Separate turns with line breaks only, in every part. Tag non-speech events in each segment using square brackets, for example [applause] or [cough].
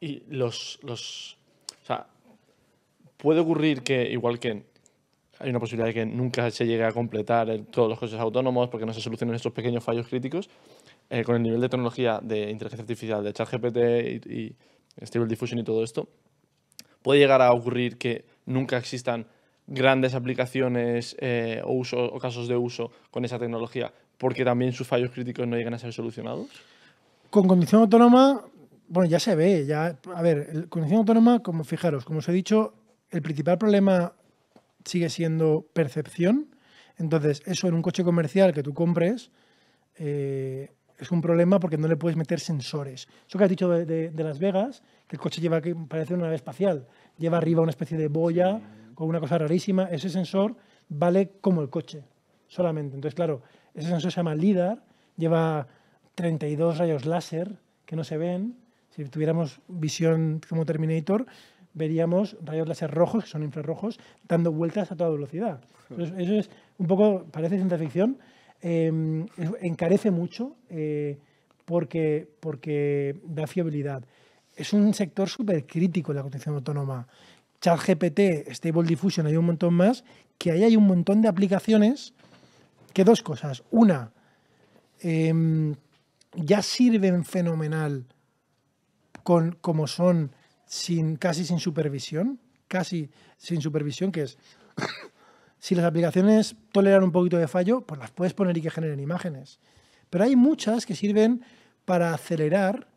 y los, los, puede ocurrir que, igual que hay una posibilidad de que nunca se llegue a completar todos los coches autónomos porque no se solucionen estos pequeños fallos críticos, eh, con el nivel de tecnología de inteligencia artificial, de ChatGPT y, y Stable Diffusion y todo esto, puede llegar a ocurrir que nunca existan grandes aplicaciones eh, o, uso, o casos de uso con esa tecnología porque también sus fallos críticos no llegan a ser solucionados?
Con condición autónoma bueno, ya se ve, ya, a ver, el, conducción autónoma, como fijaros, como os he dicho, el principal problema sigue siendo percepción. Entonces, eso en un coche comercial que tú compres eh, es un problema porque no le puedes meter sensores. Eso que has dicho de, Las Vegas, que el coche lleva, parece una nave espacial, lleva arriba una especie de boya con una cosa rarísima, ese sensor vale como el coche solamente. Entonces, claro, ese sensor se llama LIDAR, lleva 32 rayos láser que no se ven, si tuviéramos visión como Terminator, veríamos rayos láser rojos, que son infrarrojos, dando vueltas a toda velocidad. eso es un poco, parece ciencia ficción, em, encarece mucho eh, porque, porque da fiabilidad. Es un sector súper crítico la conducción autónoma. ChatGPT, Stable Diffusion, hay un montón más, que ahí hay un montón de aplicaciones que dos cosas. Una, em, ya sirven fenomenal como son sin, casi sin supervisión, casi sin supervisión, que es [coughs] si las aplicaciones toleran un poquito de fallo, pues las puedes poner y que generen imágenes. Pero hay muchas que sirven para acelerar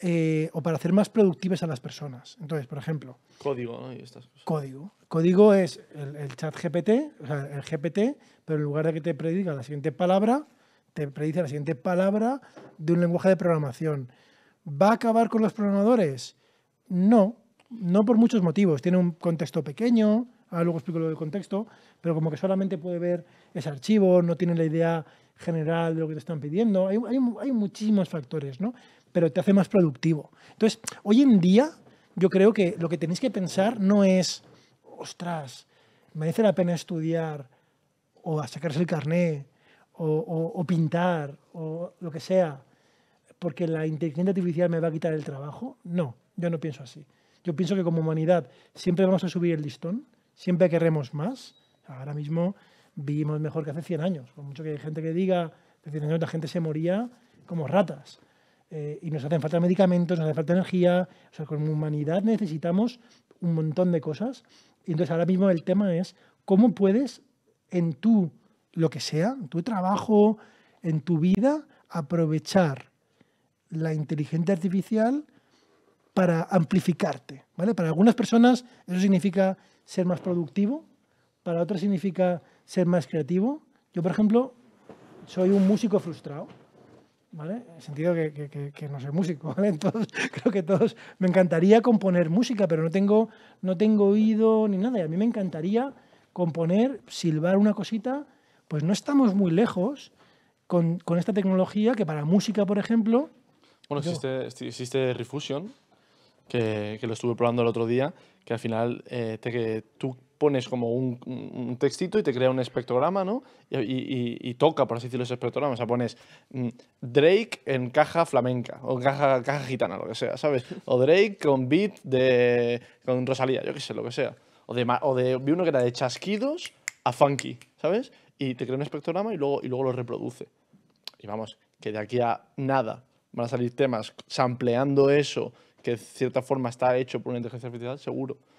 eh, o para hacer más productivas a las personas. Entonces, por ejemplo.
Código, ¿no? Y Código.
Código es el, el, chat GPT, o sea, el GPT, pero en lugar de que te predica la siguiente palabra, te predice la siguiente palabra de un lenguaje de programación. ¿Va a acabar con los programadores? No, no por muchos motivos. Tiene un contexto pequeño, ahora luego explico lo del contexto, pero como que solamente puede ver ese archivo, no tiene la idea general de lo que te están pidiendo. Hay, muchísimos factores, ¿no? Pero te hace más productivo. Entonces, hoy en día, yo creo que lo que tenéis que pensar no es, ostras, merece la pena estudiar o sacarse el carné o pintar o lo que sea porque la inteligencia artificial me va a quitar el trabajo. No, yo no pienso así. Yo pienso que como humanidad siempre vamos a subir el listón, siempre querremos más. Ahora mismo vivimos mejor que hace 100 años. Por mucho que hay gente que diga, hace 100 años la gente se moría como ratas. Eh, y nos hacen falta medicamentos, nos hace falta energía. O sea, como humanidad necesitamos un montón de cosas. Y entonces ahora mismo el tema es cómo puedes en tu, lo que sea, en tu trabajo, en tu vida, aprovechar la inteligencia artificial para amplificarte. ¿vale? Para algunas personas eso significa ser más productivo, para otras significa ser más creativo. Yo, por ejemplo, soy un músico frustrado. ¿Vale? En el sentido que, que, no soy músico, [laughs] ¿vale? Entonces, creo que todos... Me encantaría componer música, pero no tengo, no tengo oído ni nada. Y a mí me encantaría componer, silbar una cosita. Pues no estamos muy lejos con, con esta tecnología que para música, por ejemplo,
bueno, existe, existe Refusion, que, lo estuve probando el otro día, que al final eh, te, que tú pones como un, textito y te crea un espectrograma, ¿no? Y, toca, por así decirlo, ese espectrograma. O sea, pones mm, Drake en caja flamenca, o caja, caja gitana, lo que sea, ¿sabes? O Drake con beat de. con Rosalía, yo qué sé, lo que sea. O de, o de. vi uno que era de chasquidos a funky, ¿sabes? Y te crea un espectrograma y luego, y luego lo reproduce. Y vamos, que de aquí a nada van a salir temas sampleando eso, que de cierta forma está hecho por una inteligencia artificial, seguro.